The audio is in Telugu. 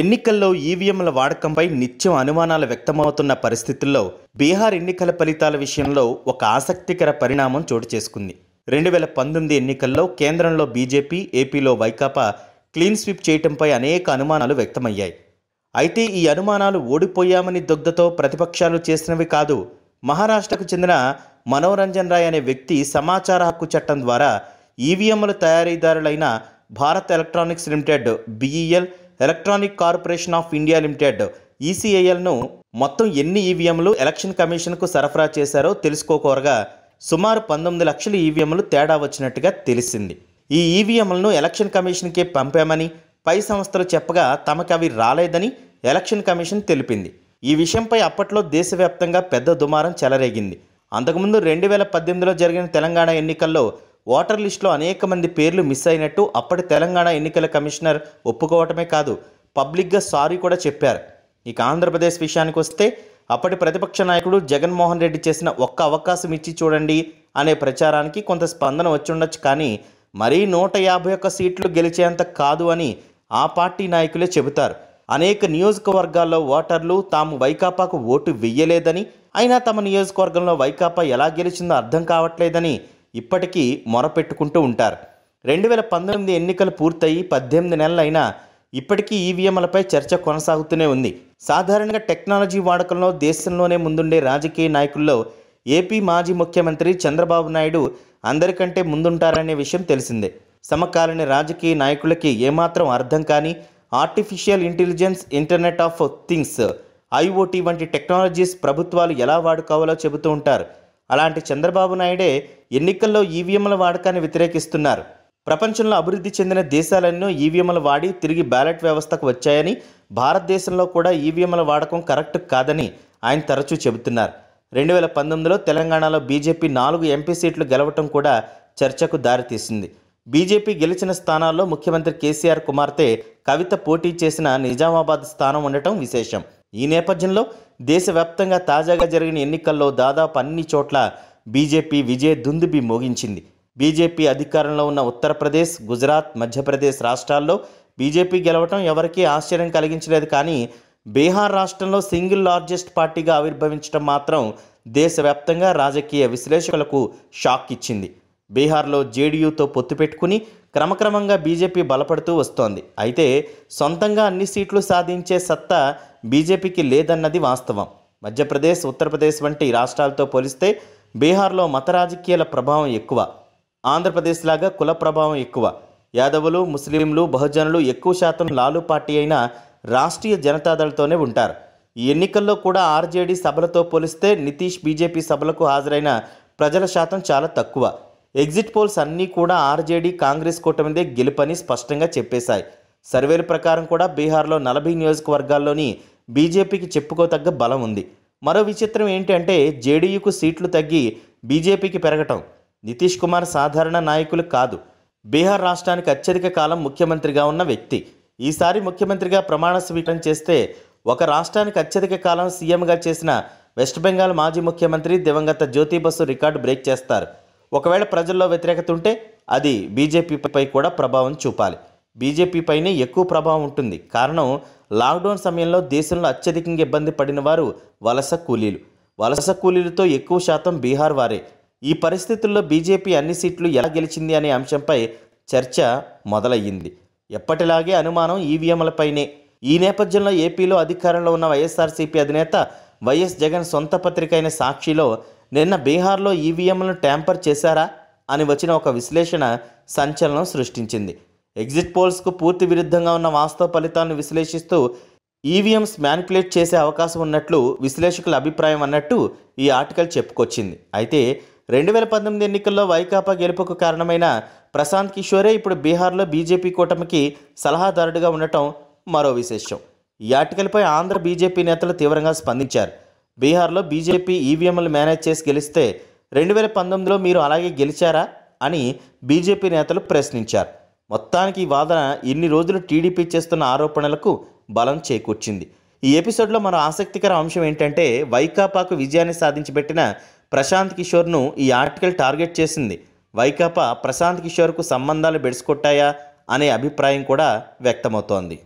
ఎన్నికల్లో ఈవీఎంల వాడకంపై నిత్యం అనుమానాలు వ్యక్తమవుతున్న పరిస్థితుల్లో బీహార్ ఎన్నికల ఫలితాల విషయంలో ఒక ఆసక్తికర పరిణామం చోటు చేసుకుంది రెండు వేల పంతొమ్మిది ఎన్నికల్లో కేంద్రంలో బీజేపీ ఏపీలో వైకాపా క్లీన్ స్విప్ చేయటంపై అనేక అనుమానాలు వ్యక్తమయ్యాయి అయితే ఈ అనుమానాలు ఓడిపోయామని దుగ్ధతో ప్రతిపక్షాలు చేసినవి కాదు మహారాష్ట్రకు చెందిన మనోరంజన్ రాయ్ అనే వ్యక్తి సమాచార హక్కు చట్టం ద్వారా ఈవీఎంల తయారీదారులైన Bharat electronics limited BEL electronic corporation of India limited ఈసీఐఎల్ను మొత్తం ఎన్ని ఈవీఎంలు ఎలక్షన్ కమిషన్కు సరఫరా చేశారో తెలుసుకోకోరగా సుమారు పంతొమ్మిది లక్షల ఈవీఎంలు తేడా వచ్చినట్టుగా తెలిసింది ఈ ఈవీఎంలను ఎలక్షన్ కమిషన్కే పంపామని పై సంస్థలు చెప్పగా తమకు అవి రాలేదని ఎలక్షన్ కమిషన్ తెలిపింది ఈ విషయంపై అప్పట్లో దేశవ్యాప్తంగా పెద్ద దుమారం చెలరేగింది అంతకుముందు రెండు వేల పద్దెనిమిదిలో జరిగిన తెలంగాణ ఎన్నికల్లో ఓటర్ లిస్టులో అనేక మంది పేర్లు మిస్ అయినట్టు అప్పటి తెలంగాణ ఎన్నికల కమిషనర్ ఒప్పుకోవటమే కాదు పబ్లిక్గా సారీ కూడా చెప్పారు ఇక ఆంధ్రప్రదేశ్ విషయానికి వస్తే అప్పటి ప్రతిపక్ష నాయకుడు జగన్మోహన్ రెడ్డి చేసిన ఒక్క అవకాశం ఇచ్చి చూడండి అనే ప్రచారానికి కొంత స్పందన ఉండొచ్చు కానీ మరీ నూట యాభై ఒక్క సీట్లు గెలిచేంత కాదు అని ఆ పార్టీ నాయకులే చెబుతారు అనేక నియోజకవర్గాల్లో ఓటర్లు తాము వైకాపాకు ఓటు వెయ్యలేదని అయినా తమ నియోజకవర్గంలో వైకాపా ఎలా గెలిచిందో అర్థం కావట్లేదని ఇప్పటికీ మొరపెట్టుకుంటూ ఉంటారు రెండు వేల పంతొమ్మిది ఎన్నికలు పూర్తయి పద్దెనిమిది నెలలైనా ఇప్పటికీ ఈవీఎంలపై చర్చ కొనసాగుతూనే ఉంది సాధారణంగా టెక్నాలజీ వాడకంలో దేశంలోనే ముందుండే రాజకీయ నాయకుల్లో ఏపీ మాజీ ముఖ్యమంత్రి చంద్రబాబు నాయుడు అందరికంటే ముందుంటారనే విషయం తెలిసిందే సమకాలీన రాజకీయ నాయకులకి ఏమాత్రం అర్థం కాని artificial intelligence internet of things IoT వంటి టెక్నాలజీస్ ప్రభుత్వాలు ఎలా వాడుకోవాలో చెబుతూ ఉంటారు అలాంటి చంద్రబాబు నాయుడే ఎన్నికల్లో ఈవీఎంల వాడకాన్ని వ్యతిరేకిస్తున్నారు ప్రపంచంలో అభివృద్ధి చెందిన దేశాలన్నీ ఈవీఎంలు వాడి తిరిగి బ్యాలెట్ వ్యవస్థకు వచ్చాయని భారతదేశంలో కూడా ఈవీఎంల వాడకం కరెక్ట్ కాదని ఆయన తరచూ చెబుతున్నారు రెండు వేల పంతొమ్మిదిలో తెలంగాణలో బీజేపీ నాలుగు ఎంపీ సీట్లు గెలవటం కూడా చర్చకు దారితీసింది బీజేపీ గెలిచిన స్థానాల్లో ముఖ్యమంత్రి కేసీఆర్ కుమార్తె కవిత పోటీ చేసిన నిజామాబాద్ స్థానం ఉండటం విశేషం ఈ నేపథ్యంలో దేశవ్యాప్తంగా తాజాగా జరిగిన ఎన్నికల్లో దాదాపు అన్ని చోట్ల బీజేపీ విజయ దుందుబి మోగించింది బీజేపీ అధికారంలో ఉన్న ఉత్తరప్రదేశ్ గుజరాత్ మధ్యప్రదేశ్ రాష్ట్రాల్లో బీజేపీ గెలవటం ఎవరికీ ఆశ్చర్యం కలిగించలేదు కానీ బీహార్ రాష్ట్రంలో సింగిల్ లార్జెస్ట్ పార్టీగా ఆవిర్భవించడం మాత్రం దేశవ్యాప్తంగా రాజకీయ విశ్లేషకులకు షాక్ ఇచ్చింది బీహార్లో జేడీయూతో పొత్తు పెట్టుకుని క్రమక్రమంగా బీజేపీ బలపడుతూ వస్తోంది అయితే సొంతంగా అన్ని సీట్లు సాధించే సత్తా బీజేపీకి లేదన్నది వాస్తవం మధ్యప్రదేశ్ ఉత్తరప్రదేశ్ వంటి రాష్ట్రాలతో పోలిస్తే బీహార్లో మత రాజకీయాల ప్రభావం ఎక్కువ ఆంధ్రప్రదేశ్ లాగా కుల ప్రభావం ఎక్కువ యాదవులు ముస్లింలు బహుజనులు ఎక్కువ శాతం లాలు పార్టీ అయిన రాష్ట్రీయ జనతాదళతోనే ఉంటారు ఈ ఎన్నికల్లో కూడా ఆర్జేడీ సభలతో పోలిస్తే నితీష్ బీజేపీ సభలకు హాజరైన ప్రజల శాతం చాలా తక్కువ ఎగ్జిట్ పోల్స్ అన్నీ కూడా ఆర్జేడీ కాంగ్రెస్ కూటమిదే గెలుపని స్పష్టంగా చెప్పేశాయి సర్వేల ప్రకారం కూడా బీహార్లో నలభై నియోజకవర్గాల్లోని బీజేపీకి చెప్పుకోతగ్గ బలం ఉంది మరో విచిత్రం ఏంటంటే జేడీయూకు సీట్లు తగ్గి బీజేపీకి పెరగటం నితీష్ కుమార్ సాధారణ నాయకులు కాదు బీహార్ రాష్ట్రానికి అత్యధిక కాలం ముఖ్యమంత్రిగా ఉన్న వ్యక్తి ఈసారి ముఖ్యమంత్రిగా ప్రమాణ స్వీకరణ చేస్తే ఒక రాష్ట్రానికి అత్యధిక కాలం సీఎంగా చేసిన వెస్ట్ బెంగాల్ మాజీ ముఖ్యమంత్రి దివంగత జ్యోతి బసు రికార్డు బ్రేక్ చేస్తారు ఒకవేళ ప్రజల్లో వ్యతిరేకత ఉంటే అది బీజేపీపై కూడా ప్రభావం చూపాలి బీజేపీపైనే ఎక్కువ ప్రభావం ఉంటుంది కారణం లాక్డౌన్ సమయంలో దేశంలో అత్యధికంగా ఇబ్బంది పడిన వారు వలస కూలీలు వలస కూలీలతో ఎక్కువ శాతం బీహార్ వారే ఈ పరిస్థితుల్లో బీజేపీ అన్ని సీట్లు ఎలా గెలిచింది అనే అంశంపై చర్చ మొదలయ్యింది ఎప్పటిలాగే అనుమానం ఈవీఎంలపైనే ఈ నేపథ్యంలో ఏపీలో అధికారంలో ఉన్న వైఎస్ఆర్సీపీ అధినేత వైఎస్ జగన్ సొంత పత్రిక అయిన సాక్షిలో నిన్న బీహార్లో ఈవీఎంలను ట్యాంపర్ చేశారా అని వచ్చిన ఒక విశ్లేషణ సంచలనం సృష్టించింది ఎగ్జిట్ పోల్స్కు పూర్తి విరుద్ధంగా ఉన్న వాస్తవ ఫలితాలను విశ్లేషిస్తూ ఈవీఎంస్ మ్యానిపులేట్ చేసే అవకాశం ఉన్నట్లు విశ్లేషకుల అభిప్రాయం అన్నట్టు ఈ ఆర్టికల్ చెప్పుకొచ్చింది అయితే రెండు వేల పంతొమ్మిది ఎన్నికల్లో వైకాపా గెలుపుకు కారణమైన ప్రశాంత్ కిషోరే ఇప్పుడు బీహార్లో బీజేపీ కూటమికి సలహాదారుడిగా ఉండటం మరో విశేషం ఈ ఆర్టికల్పై ఆంధ్ర బీజేపీ నేతలు తీవ్రంగా స్పందించారు బీహార్లో బీజేపీ ఈవీఎంలు మేనేజ్ చేసి గెలిస్తే రెండు వేల పంతొమ్మిదిలో మీరు అలాగే గెలిచారా అని బీజేపీ నేతలు ప్రశ్నించారు మొత్తానికి ఈ వాదన ఇన్ని రోజులు టీడీపీ చేస్తున్న ఆరోపణలకు బలం చేకూర్చింది ఈ ఎపిసోడ్లో మన ఆసక్తికర అంశం ఏంటంటే వైకాపాకు విజయాన్ని సాధించిపెట్టిన ప్రశాంత్ కిషోర్ను ఈ ఆర్టికల్ టార్గెట్ చేసింది వైకాపా ప్రశాంత్ కిషోర్కు సంబంధాలు బెడుసుకొట్టాయా అనే అభిప్రాయం కూడా వ్యక్తమవుతోంది